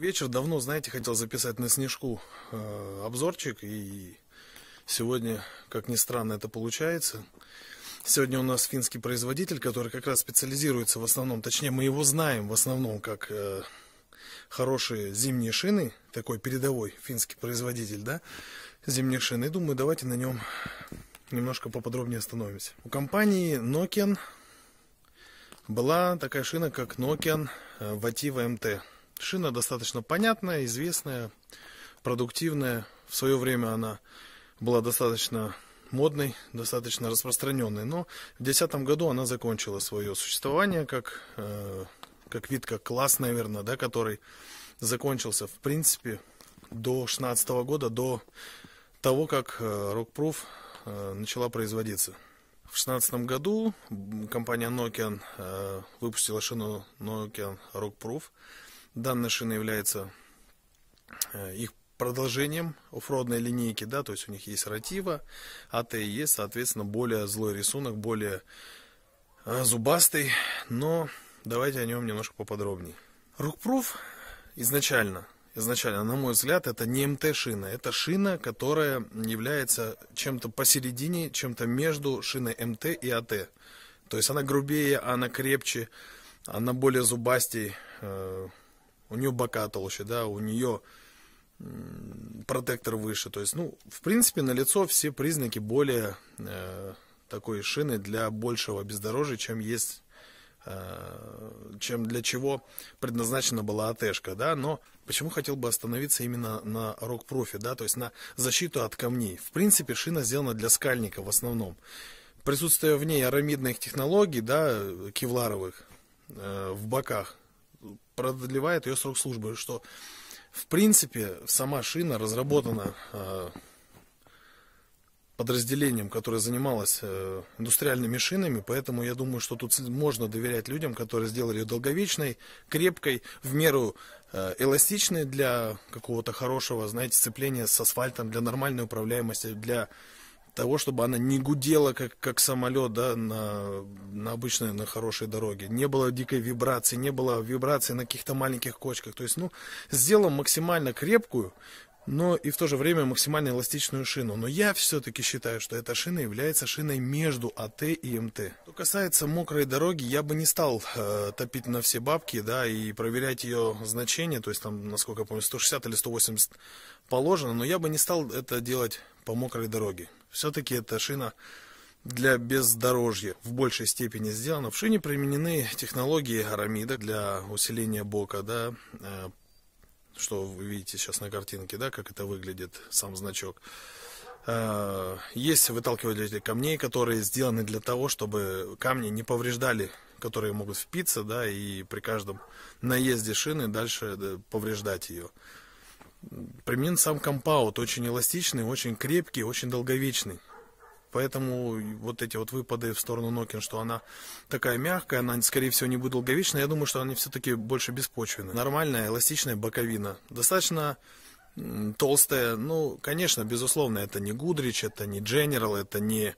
Вечер давно, знаете, хотел записать на снежку э, обзорчик, и сегодня, как ни странно, это получается. Сегодня у нас финский производитель, который как раз специализируется в основном, точнее мы его знаем в основном как э, хорошие зимние шины, такой передовой финский производитель, да, зимние шины И думаю, давайте на нем немножко поподробнее остановимся. У компании Nokian была такая шина, как Nokian э, Vativa MT. Шина достаточно понятная, известная, продуктивная. В свое время она была достаточно модной, достаточно распространенной. Но в 2010 году она закончила свое существование как, э, как вид, как класс, наверное, да, который закончился, в принципе, до 2016 года, до того, как э, Rockproof э, начала производиться. В 2016 году компания Nokian э, выпустила шину Nokian Rockproof. Данная шина является э, их продолжением оффроадной линейки, да, то есть у них есть ротива, АТ и есть, соответственно, более злой рисунок, более э, зубастый, но давайте о нем немножко поподробнее. Рукпруф изначально, изначально, на мой взгляд, это не МТ-шина, это шина, которая является чем-то посередине, чем-то между шиной МТ и АТ. То есть она грубее, она крепче, она более зубастей, э, у нее бока толще, да, у нее протектор выше. То есть, ну, в принципе, на лицо все признаки более э, такой шины для большего бездорожья, чем есть э, чем для чего предназначена была АТшка, да, но почему хотел бы остановиться именно на рок профи, да, то есть на защиту от камней. В принципе, шина сделана для скальника в основном. Присутствие в ней арамидных технологий, да, кевларовых э, в боках, продлевает ее срок службы, что в принципе сама шина разработана э, подразделением, которое занималось э, индустриальными шинами, поэтому я думаю, что тут можно доверять людям, которые сделали ее долговечной, крепкой, в меру э, эластичной для какого-то хорошего, знаете, сцепления с асфальтом, для нормальной управляемости, для того, чтобы она не гудела, как, как самолет, да, на, на обычной, на хорошей дороге. Не было дикой вибрации, не было вибрации на каких-то маленьких кочках. То есть, ну, сделал максимально крепкую, но и в то же время максимально эластичную шину. Но я все-таки считаю, что эта шина является шиной между АТ и МТ. Что касается мокрой дороги, я бы не стал э, топить на все бабки, да, и проверять ее значение, то есть там, насколько я помню, 160 или 180 положено, но я бы не стал это делать по мокрой дороге. Все-таки эта шина для бездорожья в большей степени сделана. В шине применены технологии арамида для усиления бока, да, э, что вы видите сейчас на картинке, да, как это выглядит, сам значок. Э, есть выталкиватели камней, которые сделаны для того, чтобы камни не повреждали, которые могут впиться, да, и при каждом наезде шины дальше э, повреждать ее. Применен сам компаут, очень эластичный, очень крепкий, очень долговечный. Поэтому вот эти вот выпады в сторону Нокин, что она такая мягкая, она, скорее всего, не будет долговечной, я думаю, что они все-таки больше беспочвенные, Нормальная, эластичная боковина. Достаточно толстая. Ну, конечно, безусловно, это не Гудрич, это не Дженерал, это не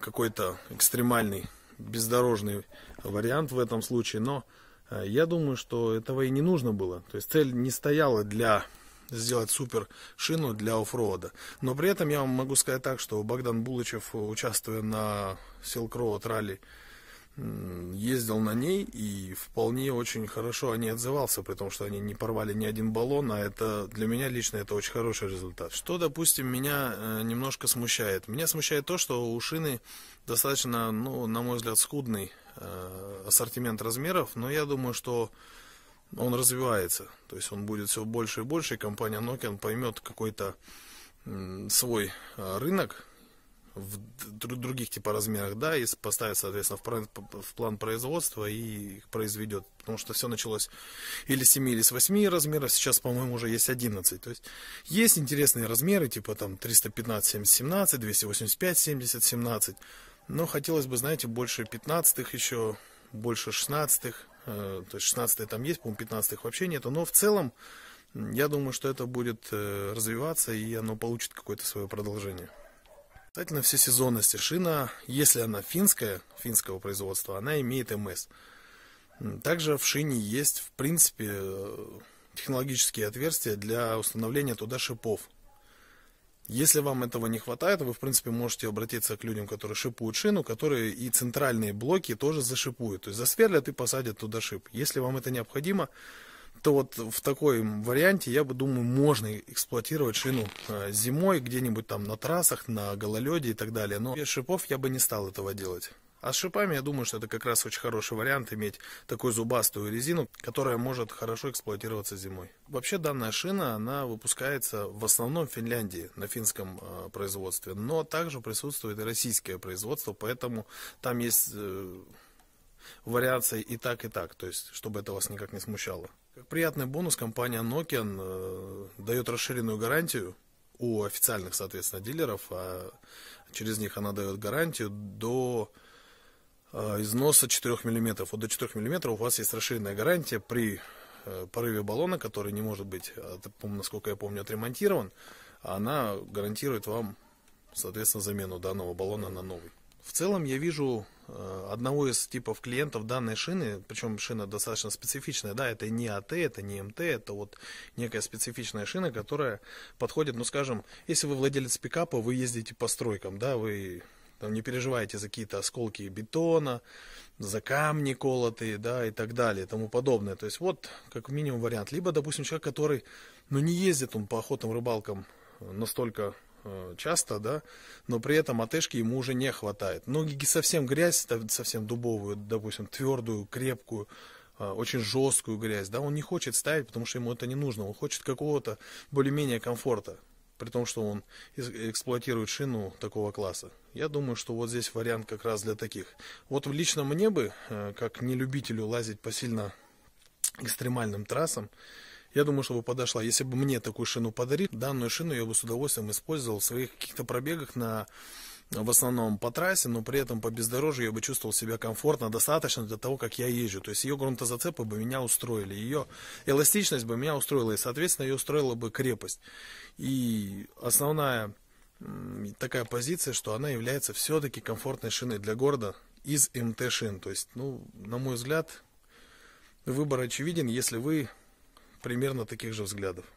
какой-то экстремальный бездорожный вариант в этом случае, но Э, я думаю, что этого и не нужно было. То есть цель не стояла для сделать супер шину для оффрода. Но при этом я вам могу сказать так, что Богдан Булычев, участвуя на Silk Road Rally ездил на ней и вполне очень хорошо о ней отзывался, при том, что они не порвали ни один баллон, а это для меня лично это очень хороший результат. Что, допустим, меня э, немножко смущает? Меня смущает то, что у шины достаточно, ну, на мой взгляд, скудный э, ассортимент размеров, но я думаю, что он развивается, то есть он будет все больше и больше, и компания Nokian поймет какой-то свой э, рынок, в других типа размерах, да, и поставит, соответственно, в план производства и их произведет. Потому что все началось или с 7, или с 8 размеров, сейчас, по-моему, уже есть 11. То есть есть интересные размеры, типа там 315, 70, 17, 285, 70, 17. Но хотелось бы, знаете, больше 15-х еще, больше 16-х. Э, то есть 16 там есть, по-моему, 15-х вообще нету. Но в целом, я думаю, что это будет э, развиваться, и оно получит какое-то свое продолжение. Касательно всесезонности шина, если она финская, финского производства, она имеет МС. Также в шине есть, в принципе, э, технологические отверстия для установления туда шипов. Если вам этого не хватает, вы, в принципе, можете обратиться к людям, которые шипуют шину, которые и центральные блоки тоже зашипуют. То есть засверлят и посадят туда шип. Если вам это необходимо, то вот в такой варианте, я бы думаю, можно эксплуатировать шину э, зимой где-нибудь там на трассах, на гололеде и так далее. Но без шипов я бы не стал этого делать. А с шипами, я думаю, что это как раз очень хороший вариант иметь такую зубастую резину, которая может хорошо эксплуатироваться зимой. Вообще данная шина, она выпускается в основном в Финляндии, на финском э, производстве, но также присутствует и российское производство, поэтому там есть э, вариации и так, и так, то есть, чтобы это вас никак не смущало. Как приятный бонус компания Nokian э, дает расширенную гарантию у официальных, соответственно, дилеров, а через них она дает гарантию до э, износа 4 мм. Вот до 4 мм у вас есть расширенная гарантия при э, порыве баллона, который не может быть, а, насколько я помню, отремонтирован, она гарантирует вам, соответственно, замену данного баллона на новый. В целом я вижу э, одного из типов клиентов данной шины, причем шина достаточно специфичная, да, это не АТ, это не МТ, это вот некая специфичная шина, которая подходит, ну, скажем, если вы владелец пикапа, вы ездите по стройкам, да, вы там, не переживаете за какие-то осколки бетона, за камни колотые, да, и так далее, и тому подобное. То есть вот как минимум вариант. Либо, допустим, человек, который, ну, не ездит он по охотам, рыбалкам э, настолько Э, часто, да, но при этом АТшки ему уже не хватает. Ноги совсем грязь, совсем дубовую, допустим, твердую, крепкую, э, очень жесткую грязь, да, он не хочет ставить, потому что ему это не нужно, он хочет какого-то более-менее комфорта, при том, что он эксплуатирует шину такого класса. Я думаю, что вот здесь вариант как раз для таких. Вот лично мне бы, э, как не любителю лазить по сильно экстремальным трассам, я думаю, что бы подошла. Если бы мне такую шину подарили, данную шину я бы с удовольствием использовал в своих каких-то пробегах на в основном по трассе, но при этом по бездорожью я бы чувствовал себя комфортно, достаточно для того, как я езжу. То есть ее грунтозацепы бы меня устроили, ее эластичность бы меня устроила, и, соответственно, ее устроила бы крепость. И основная такая позиция, что она является все-таки комфортной шиной для города из МТ шин. То есть, ну, на мой взгляд, выбор очевиден, если вы примерно таких же взглядов.